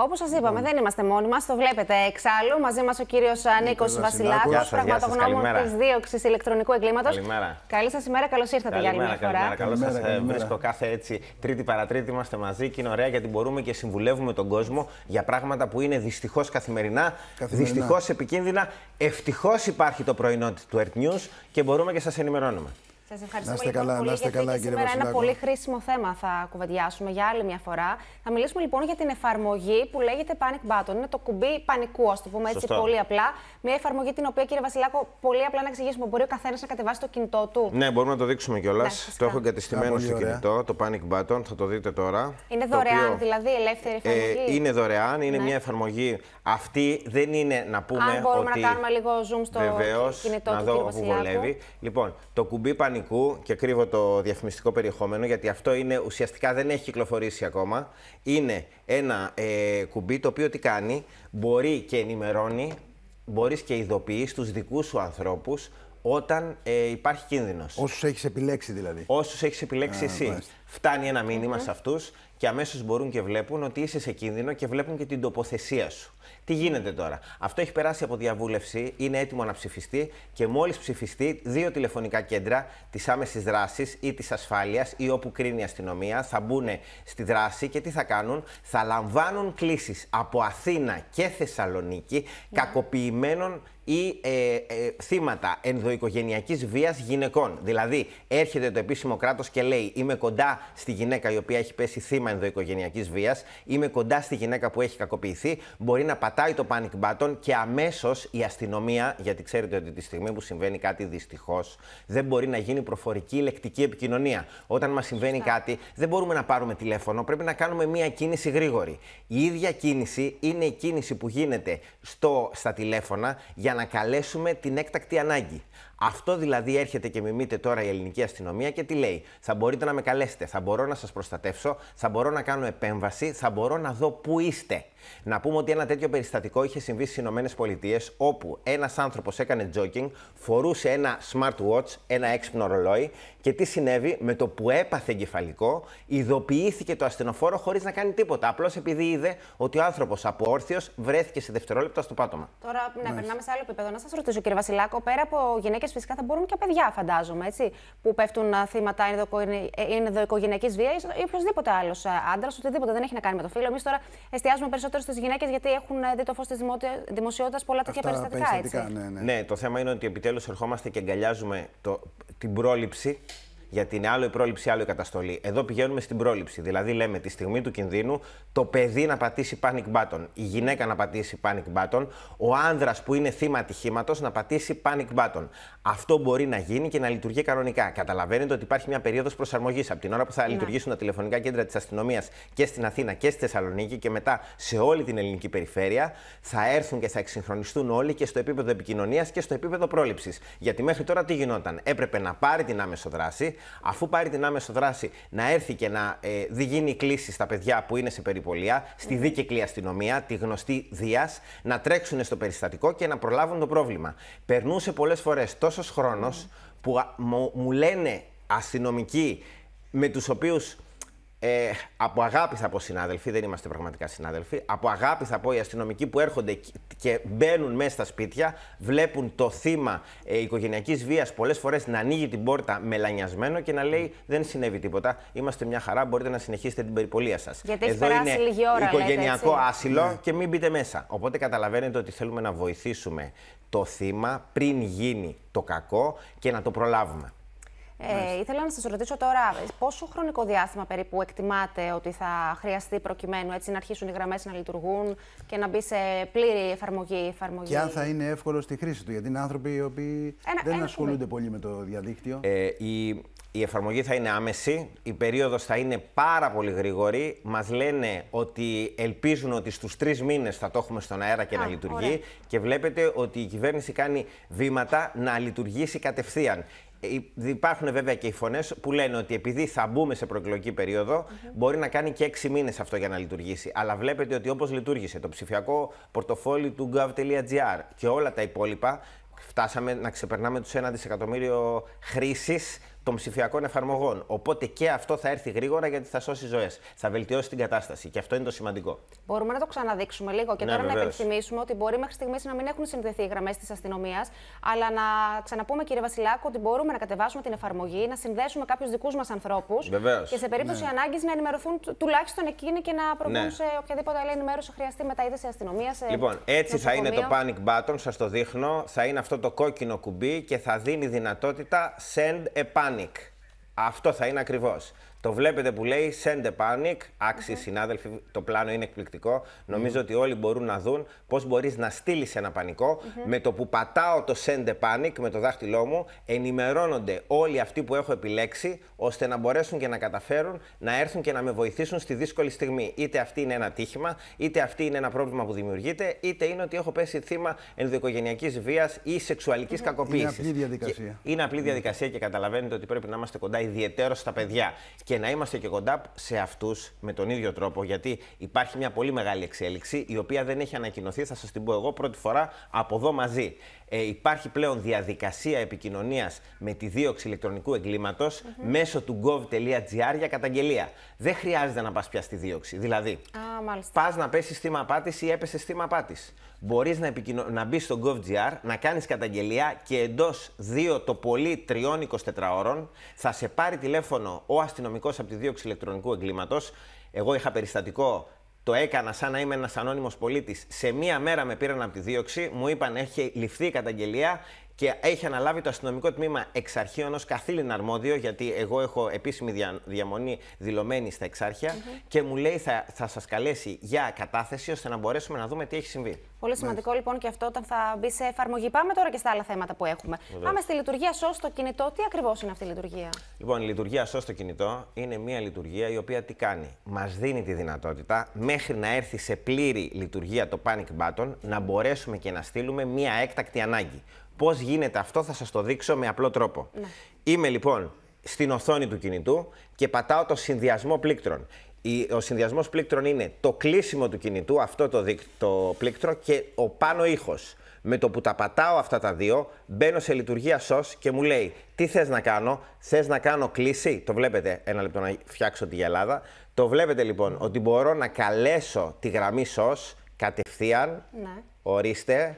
Όπως σας είπαμε, λοιπόν. δεν είμαστε μόνοι μας. Το βλέπετε εξάλλου. Μαζί μας ο κύριος ε, Νίκος ε, Βασιλάκο, πραγματογνώμων της δίωξης ηλεκτρονικού εγκλήματος. Καλημέρα. Καλή σας ημέρα, καλώς ήρθατε για άλλη μια φορά. Καλώς σας ε, βρίσκω κάθε έτσι τρίτη παρατρίτη. Είμαστε μαζί και είναι ωραία γιατί μπορούμε και συμβουλεύουμε τον κόσμο για πράγματα που είναι δυστυχώς καθημερινά, καθημερινά. δυστυχώς επικίνδυνα. Ευτυχώς υπάρχει το πρωινό του Earth και μπορούμε και σας ενημερώνουμε. Σας ευχαριστώ πολύ, λοιπόν καλά, πολύ να είστε γιατί καλά, και σήμερα ένα πολύ χρήσιμο θέμα θα κουβεντιάσουμε για άλλη μια φορά. Θα μιλήσουμε λοιπόν για την εφαρμογή που λέγεται Panic Button. Είναι το κουμπί πανικού, ας το πούμε έτσι πολύ απλά. Μια εφαρμογή την οποία, κύριε Βασιλάκο, πολύ απλά να εξηγήσουμε. Μπορεί ο καθένας να κατεβάσει το κινητό του. Ναι, μπορούμε να το δείξουμε κιόλας. το έχω εγκατεστημένο στο κινητό, το Panic Button, θα το δείτε τώρα. Είναι δωρεάν, οποίο... δηλαδή ελεύθερη ε, εφαρμογή. Ε, είναι δωρεάν, είναι ναι. μια εφαρμογή. Αυτή δεν είναι να πούμε. Αν μπορούμε να κάνουμε λίγο zoom στο κινητό του. Λοιπόν, το κουμπί πανικού και κρύβω το διαφημιστικό περιεχόμενο γιατί αυτό είναι ουσιαστικά δεν έχει κυκλοφορήσει ακόμα. Είναι ένα ε, κουμπί το οποίο τι κάνει, μπορεί και ενημερώνει, μπορείς και ειδοποιείς τους δικούς σου ανθρώπους όταν ε, υπάρχει κίνδυνος. Όσους έχεις επιλέξει δηλαδή. Όσους έχεις επιλέξει εσυ Μάλιστα. Φτάνει ένα σε αυτούς και αμέσως μπορούν και βλέπουν ότι είσαι σε κίνδυνο και βλέπουν και την τοποθεσία σου. Τι γίνεται τώρα. Αυτό έχει περάσει από διαβούλευση, είναι έτοιμο να ψηφιστεί και μόλις ψηφιστεί, δύο τηλεφωνικά κέντρα της άμεσης δράσης ή της ασφάλειας ή όπου κρίνει η αστυνομία θα μπουν στη δράση και τι θα κάνουν. Θα λαμβάνουν κλήσεις από Αθήνα και Θεσσαλονίκη yeah. Ναι. κακοποιημένων ή ε, ε, θύματα ενδοοικογενειακής βίας γυναικών. Δηλαδή, έρχεται το επίσημο κράτος και λέει είμαι κοντά στη γυναίκα η οποία έχει πέσει θύμα ενδοοικογενειακής βίας, είμαι κοντά στη γυναίκα που έχει κακοποιηθεί, μπορεί να πατάει το panic button και αμέσως η αστυνομία, γιατί ξέρετε ότι τη στιγμή που συμβαίνει κάτι δυστυχώς, δεν μπορεί να γίνει προφορική λεκτική επικοινωνία. Όταν μας συμβαίνει κάτι, δεν μπορούμε να πάρουμε τηλέφωνο, πρέπει να κάνουμε μία κίνηση γρήγορη. Η ίδια κίνηση είναι η κίνηση που γίνεται στο, στα τηλέφωνα για να καλέσουμε την έκτακτη ανάγκη. Αυτό δηλαδή έρχεται και μιμείται τώρα η ελληνική αστυνομία και τι λέει. Θα μπορείτε να με καλέσετε, θα μπορώ να σας προστατεύσω, θα μπορώ να κάνω επέμβαση, θα μπορώ να δω πού είστε. Να πούμε ότι ένα τέτοιο περιστατικό είχε συμβεί στις Ηνωμένες Πολιτείες, όπου ένας άνθρωπος έκανε τζόκινγκ, φορούσε ένα smartwatch, ένα έξυπνο ρολόι και τι συνέβη με το που έπαθε εγκεφαλικό, ειδοποιήθηκε το ασθενοφόρο χωρίς να κάνει τίποτα. Απλώς επειδή είδε ότι ο άνθρωπος από όρθιος βρέθηκε σε δευτερόλεπτα στο πάτωμα. Τώρα να περνάμε σε άλλο επίπεδο. Να σας ρωτήσω, κύριε Βασιλάκο, πέρα από γυναίκες φυσικά θα μπορούν και παιδιά, φαντάζομαι, έτσι, που πέφτουν θύματα ε, ενδοοικογενειακής βίας ή οποιοδήποτε άλλο άντρας, οτιδήποτε δεν έχει να κάνει με το φίλο. Εμείς τώρα εστιάζουμε περισσότερο στις γυναίκες γιατί έχουν ε, δει το φως της δημοσιότητας πολλά τέτοια περιστατικά. έτσι. Ναι, ναι. ναι, το θέμα είναι ότι επιτέλους ερχόμαστε και αγκαλιάζουμε το, την πρόληψη γιατί είναι άλλο η πρόληψη, άλλο η καταστολή. Εδώ πηγαίνουμε στην πρόληψη. Δηλαδή, λέμε τη στιγμή του κινδύνου το παιδί να πατήσει panic button, η γυναίκα να πατήσει panic button, ο άνδρας που είναι θύμα ατυχήματος να πατήσει panic button. Αυτό μπορεί να γίνει και να λειτουργεί κανονικά. Καταλαβαίνετε ότι υπάρχει μια περίοδος προσαρμογής από την ώρα που θα ναι. λειτουργήσουν τα τηλεφωνικά κέντρα της αστυνομίας και στην Αθήνα και στη Θεσσαλονίκη και μετά σε όλη την ελληνική περιφέρεια. Θα έρθουν και θα εξυγχρονιστούν όλοι και στο επίπεδο επικοινωνίας και στο επίπεδο πρόληψης. Γιατί μέχρι τώρα τι γινόταν. Έπρεπε να πάρει την άμεσο δράση, αφού πάρει την άμεσο δράση, να έρθει και να ε, γίνει κλίση στα παιδιά που είναι σε περιπολία, στη ναι. δίκαιη αστυνομία, τη γνωστή Δίας, να τρέξουν στο περιστατικό και να προλάβουν το πρόβλημα. Περνούσε πολλές φορές τόσος χρόνος ναι. που μου λένε αστυνομικοί με τους οποίους ε, από αγάπης θα πω συνάδελφοι, δεν είμαστε πραγματικά συνάδελφοι. Από αγάπης θα πω οι αστυνομικοί που έρχονται και μπαίνουν μέσα στα σπίτια, βλέπουν το θύμα ε, οικογενειακής βίας πολλές φορές να ανοίγει την πόρτα μελανιασμένο και να λέει Δεν συνέβη τίποτα. Είμαστε μια χαρά, μπορείτε να συνεχίσετε την περιπολία σας. Γιατί Εδώ έχει περάσει λίγη ώρα, οικογενειακό λέτε, άσυλο ναι. και μην μπείτε μέσα. Οπότε καταλαβαίνετε ότι θέλουμε να βοηθήσουμε το θύμα πριν γίνει το κακό και να το προλάβουμε. Ε, ήθελα να σας ρωτήσω τώρα, πόσο χρονικό διάστημα περίπου εκτιμάτε ότι θα χρειαστεί προκειμένου έτσι να αρχίσουν οι γραμμές να λειτουργούν και να μπει σε πλήρη εφαρμογή, εφαρμογή. Και αν θα είναι εύκολο στη χρήση του, γιατί είναι άνθρωποι οι οποίοι δεν ασχολούνται πολύ με το διαδίκτυο. Ε, η, η εφαρμογή θα είναι άμεση, η περίοδος θα είναι πάρα πολύ γρήγορη. Μας λένε ότι ελπίζουν ότι στους τρεις μήνες θα το έχουμε στον αέρα και Α, να λειτουργεί και βλέπετε ότι η κυβέρνηση κάνει βήματα να λειτουργήσει κατευθείαν. Ε, υπάρχουν βέβαια και οι φωνές που λένε ότι επειδή θα μπούμε σε προκλογική περίοδο, μπορεί να κάνει και έξι μήνες αυτό για να λειτουργήσει. Αλλά βλέπετε ότι όπως λειτουργήσε το ψηφιακό πορτοφόλι του gov.gr και όλα τα υπόλοιπα, φτάσαμε να ξεπερνάμε τους 1 δισεκατομμύριο χρήσει των ψηφιακών εφαρμογών. Οπότε και αυτό θα έρθει γρήγορα γιατί θα σώσει ζωές. Θα βελτιώσει την κατάσταση. Και αυτό είναι το σημαντικό. Μπορούμε να το ξαναδείξουμε λίγο και ναι, τώρα βεβαίως. να υπενθυμίσουμε ότι μπορεί μέχρι στιγμής να μην έχουν συνδεθεί οι γραμμές της αστυνομίας. Αλλά να ξαναπούμε, κύριε Βασιλάκο, ότι μπορούμε να κατεβάσουμε την εφαρμογή, να συνδέσουμε κάποιους δικούς μας ανθρώπους. Και σε περίπτωση ναι. ανάγκης να ενημερωθούν τουλάχιστον εκείνοι και να προβούν ναι. σε οποιαδήποτε άλλη ενημέρωση χρειαστεί μετά είτε σε αστυνομία. Σε λοιπόν, έτσι θα είναι το panic button, σας το δείχνω. Θα είναι αυτό το κόκκινο κουμπί και θα δίνει δυνατότητα send a panic αυτό θα είναι ακριβώς. Το βλέπετε που λέει Send a Panic. Άξιοι mm συνάδελφοι, το πλάνο είναι εκπληκτικό. Νομίζω ότι όλοι μπορούν να δουν πώς μπορείς να στείλεις ένα πανικό. Με το που πατάω το Send a Panic με το δάχτυλό μου, ενημερώνονται όλοι αυτοί που έχω επιλέξει, ώστε να μπορέσουν και να καταφέρουν να έρθουν και να με βοηθήσουν στη δύσκολη στιγμή. Είτε αυτή είναι ένα τύχημα, είτε αυτή είναι ένα πρόβλημα που δημιουργείται, είτε είναι ότι έχω πέσει θύμα ενδοοικογενειακής βίας ή σεξουαλικής mm κακοποίησης. Είναι απλή διαδικασία. είναι απλή διαδικασία και καταλαβαίνετε ότι πρέπει να είμαστε κοντά ιδιαίτερω στα παιδιά και να είμαστε και κοντά σε αυτούς με τον ίδιο τρόπο. Γιατί υπάρχει μια πολύ μεγάλη εξέλιξη, η οποία δεν έχει ανακοινωθεί, θα σας την πω εγώ πρώτη φορά από εδώ μαζί. Ε, υπάρχει πλέον διαδικασία επικοινωνίας με τη δίωξη ηλεκτρονικού εγκλήματος μέσω του gov.gr για καταγγελία. Δεν χρειάζεται να πας πια στη δίωξη. Δηλαδή, ah, πας να πέσεις θύμα απάτης ή έπεσες θύμα απάτης. Μπορείς να, επικοινω... να μπεις στο gov.gr, να κάνεις καταγγελία και εντός 2 το πολύ τριών 24 ώρων θα σε πάρει τηλέφωνο ο αστυνομικός από τη δίωξη ηλεκτρονικού εγκλήματος. Εγώ είχα περιστατικό το έκανα σαν να είμαι ένας ανώνυμος πολίτης. Σε μία μέρα με πήραν από τη δίωξη, μου είπαν έχει ληφθεί η καταγγελία, και έχει αναλάβει το αστυνομικό τμήμα εξ αρχείων ως καθήλυνα αρμόδιο, γιατί εγώ έχω επίσημη διαμονή δηλωμένη στα εξάρχεια και μου λέει θα, θα σας καλέσει για κατάθεση ώστε να μπορέσουμε να δούμε τι έχει συμβεί. Πολύ ναι. σημαντικό λοιπόν και αυτό όταν θα μπει σε εφαρμογή. Πάμε τώρα και στα άλλα θέματα που έχουμε. Πάμε στη λειτουργία SOS στο κινητό. Τι ακριβώς είναι αυτή η λειτουργία. Λοιπόν, η λειτουργία SOS στο κινητό είναι μια λειτουργία η οποία τι κάνει. Μας δίνει τη δυνατότητα μέχρι να έρθει σε πλήρη λειτουργία το panic button να μπορέσουμε και να στείλουμε μια έκτακτη ανάγκη. Πώς γίνεται αυτό, θα σας το δείξω με απλό τρόπο. Ναι. Είμαι λοιπόν στην οθόνη του κινητού και πατάω το συνδυασμό πλήκτρων. Ο συνδυασμός πλήκτρων είναι το κλείσιμο του κινητού, αυτό το, το πλήκτρο και ο πάνω ήχος. Με το που τα πατάω αυτά τα δύο, μπαίνω σε λειτουργία SOS και μου λέει τι θες να κάνω, θες να κάνω κλίση, το βλέπετε, ένα λεπτό να φτιάξω τη γελάδα, το βλέπετε λοιπόν ότι μπορώ να καλέσω τη γραμμή SOS κατευθείαν, ναι. ορίστε,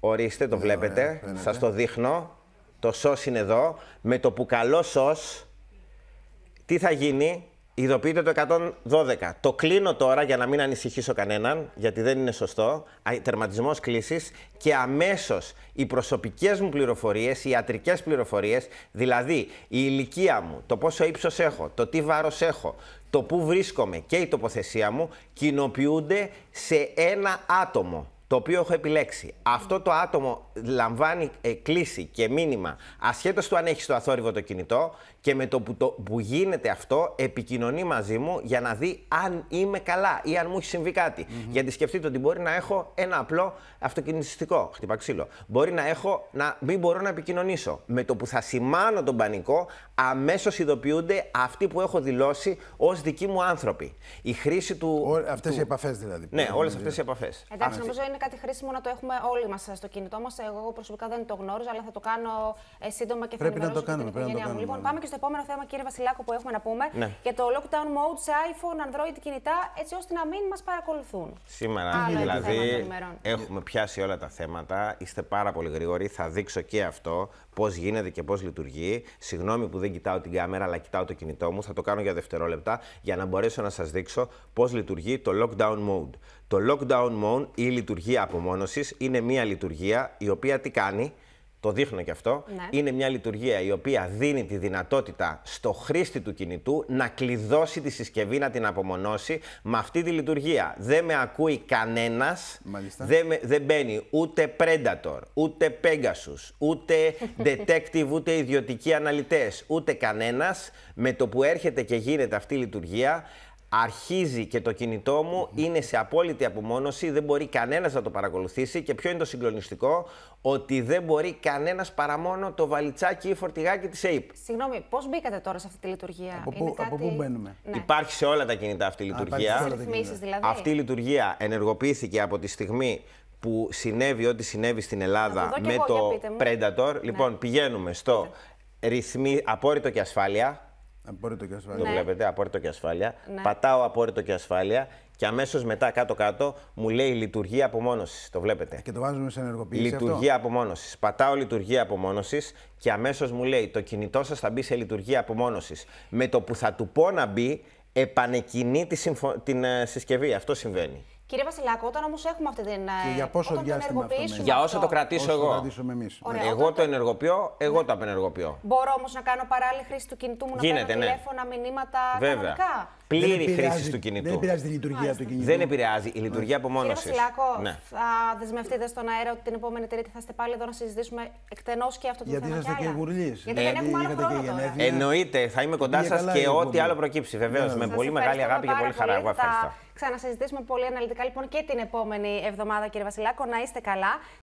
Ορίστε, το ναι, βλέπετε. Σας το δείχνω. Το σος είναι εδώ. Με το που καλό σος, τι θα γίνει, Ειδοποιείτε το 112. Το κλείνω τώρα για να μην ανησυχήσω κανέναν, γιατί δεν είναι σωστό. Τερματισμός κλήσης και αμέσως οι προσωπικές μου πληροφορίες, οι ιατρικές πληροφορίες, δηλαδή η ηλικία μου, το πόσο ύψος έχω, το τι βάρος έχω, το πού βρίσκομαι και η τοποθεσία μου, κοινοποιούνται σε ένα άτομο το οποίο έχω επιλέξει. Αυτό το άτομο λαμβάνει ε, κλίση και μήνυμα, ασχέτως του αν έχει στο αθόρυβο το κινητό, και με το που, το γίνεται αυτό, επικοινωνεί μαζί μου για να δει αν είμαι καλά ή αν μου έχει συμβεί κάτι. Mm-hmm. Γιατί σκεφτείτε ότι μπορεί να έχω ένα απλό αυτοκινητιστικό χτυπαξίλο. Μπορεί να έχω να μην μπορώ να επικοινωνήσω. Με το που θα σημάνω τον πανικό, αμέσως ειδοποιούνται αυτοί που έχω δηλώσει ως δικοί μου άνθρωποι. Η χρήση του. Αυτές του... οι επαφές δηλαδή. Ναι, όλες δηλαδή. αυτές οι επαφές. Εντάξει, κάτι χρήσιμο να το έχουμε όλοι μας στο κινητό μας. Εγώ προσωπικά δεν το γνώριζα, αλλά θα το κάνω ε, σύντομα και θα πρέπει να το κάνουμε. Πρέπει να κάνουμε. Λοιπόν, ναι. πάμε και στο επόμενο θέμα, κύριε Βασιλάκο, που έχουμε να πούμε ναι. για το lockdown mode σε iPhone, Android κινητά, έτσι ώστε να μην μας παρακολουθούν. Σήμερα Άλλο δηλαδή έχουμε πιάσει όλα τα θέματα. Είστε πάρα πολύ γρήγοροι. Θα δείξω και αυτό πώς γίνεται και πώς λειτουργεί. Συγγνώμη που δεν κοιτάω την κάμερα, αλλά κοιτάω το κινητό μου. Θα το κάνω για δευτερόλεπτα για να μπορέσω να σας δείξω πώς λειτουργεί το lockdown mode. Το lockdown mode ή λειτουργία απομόνωσης είναι μια λειτουργία η οποία τι κάνει, το δείχνω και αυτό, ναι. είναι μια λειτουργία η οποία ειναι μια λειτουργια η οποια δινει τη δυνατότητα στο χρήστη του κινητού να κλειδώσει τη συσκευή, να την απομονώσει με αυτή τη λειτουργία. Δεν με ακούει κανένας, δεν, με, δεν μπαίνει ούτε Predator, ούτε Pegasus, ούτε Detective, ούτε ιδιωτικοί αναλυτές, ούτε κανένας. Με το που έρχεται και γίνεται αυτή η λειτουργία, αρχίζει και το κινητό μου είναι σε απόλυτη απομόνωση, δεν μπορεί κανένας να το παρακολουθήσει και ποιο είναι το συγκλονιστικό, ότι δεν μπορεί κανένας παρά μόνο το βαλιτσάκι ή φορτηγάκι της ΑΕΠ. Συγγνώμη, πώς μπήκατε τώρα σε αυτή τη λειτουργία. Από πού, κάτι... από πού μπαίνουμε. Ναι. Υπάρχει σε όλα τα κινητά αυτή η λειτουργία. Α, δηλαδή. Αυτή η λειτουργία ενεργοποιήθηκε από τη στιγμή που κατι που μπαινουμε υπαρχει σε ολα τα κινητα αυτη η λειτουργια αυτη η λειτουργια συνέβη στην Ελλάδα με το Predator. Ναι. Λοιπόν, πηγαίνουμε στο ρυθμί, απόρριτο και ασφάλεια Απόρριτο και ασφάλεια. Το ναι. βλέπετε, απόρριτο και ασφάλεια. Ναι. Πατάω απόρριτο και ασφάλεια και αμέσως μετά κάτω-κάτω μου λέει λειτουργία απομόνωσης. Το βλέπετε. Και το βάζουμε σε ενεργοποίηση. Λειτουργία απομόνωσης. Πατάω λειτουργία απομόνωσης και αμέσως μου λέει το κινητό σας θα μπει σε λειτουργία απομόνωσης. Με το που θα του πω να μπει, επανεκκινεί τη την ε, συσκευή. Αυτό συμβαίνει. Κύριε Βασιλάκο, όταν όμως έχουμε αυτή την. Ε, και για πόσο όταν διάστημα αυτό Για όσο το κρατήσω εγώ. Κρατήσουμε εμείς. Ωραία, εγώ το ενεργοποιώ, εγώ ναι. το απενεργοποιώ. Μπορώ όμως να κάνω παράλληλη χρήση του κινητού μου, Γίνεται, να κάνω ναι. τηλέφωνα, μηνύματα. Βέβαια. Κανονικά. Πλήρη χρήση του κινητού. Δεν επηρεάζει τη λειτουργία του κινητού. Δεν επηρεάζει η λειτουργία από μόνος σα. Κύριε Βασιλάκο, ναι. θα δεσμευτείτε στον αέρα ότι την επόμενη Τρίτη θα είστε πάλι εδώ να συζητήσουμε εκτενώς και αυτό το θέμα. Γιατί είστε και γουρλής. Γιατί δεν ε, έχουμε άλλο Εννοείται, θα είμαι κοντά ναι, σας και ό,τι άλλο προκύψει. Βεβαίως, ναι. με πολύ μεγάλη αγάπη και πολύ χαρά. Εγώ ευχαριστώ. Ξανασυζητήσουμε πολύ αναλυτικά λοιπόν και την επόμενη εβδομάδα, κύριε Βασιλάκο. Να είστε καλά.